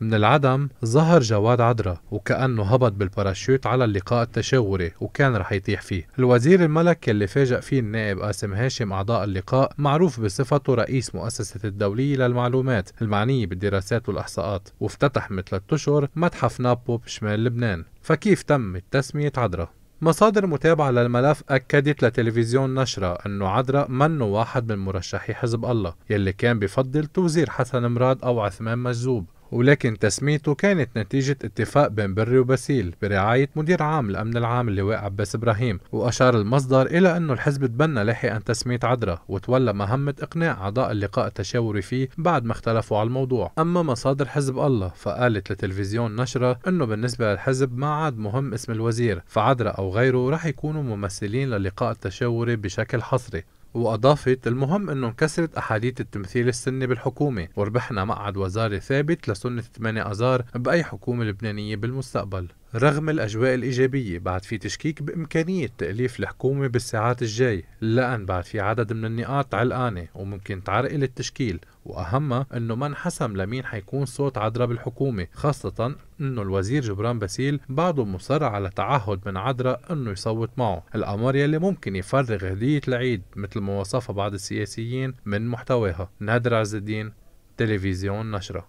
من العدم ظهر جواد عدرا وكأنه هبط بالباراشوت على اللقاء التشاوري وكان رح يطيح فيه الوزير الملك اللي فاجأ فيه النائب قاسم هاشم أعضاء اللقاء معروف بصفته رئيس مؤسسة الدولية للمعلومات المعنية بالدراسات والإحصاءات وافتتح من ثلاثة أشهر متحف نابو بشمال لبنان فكيف تمت تسمية عدرا؟ مصادر متابعة للملف أكدت لتلفزيون نشرة أنه عدرا منه واحد من مرشحي حزب الله يلي كان بفضل توزير حسن مراد أو عثمان مجذوب ولكن تسميته كانت نتيجة اتفاق بين بري وباسيل برعاية مدير عام الأمن العام اللواء عباس إبراهيم وأشار المصدر إلى أن الحزب تبنى لاحقا تسمية عدرا وتولى مهمة إقناع أعضاء اللقاء التشاوري فيه بعد ما اختلفوا على الموضوع أما مصادر حزب الله فقالت لتلفزيون نشرة أنه بالنسبة للحزب ما عاد مهم اسم الوزير فعدرا أو غيره رح يكونوا ممثلين للقاء التشاوري بشكل حصري وأضافت المهم أنه انكسرت أحاديث التمثيل السني بالحكومة وربحنا مقعد وزاري ثابت لسنة 8 آذار بأي حكومة لبنانية بالمستقبل رغم الأجواء الإيجابية بعد في تشكيك بإمكانية تأليف الحكومة بالساعات الجاي لأن بعد في عدد من النقاط علقانة وممكن تعرقل التشكيل وأهمها أنه ما انحسم لمين حيكون صوت عدرا بالحكومة خاصة أنه الوزير جبران باسيل بعده مصر على تعهد من عدرا أنه يصوت معه الأمر يلي ممكن يفرغ هدية العيد مثل ما وصفها بعض السياسيين من محتواها نادر عز الدين تلفزيون نشرة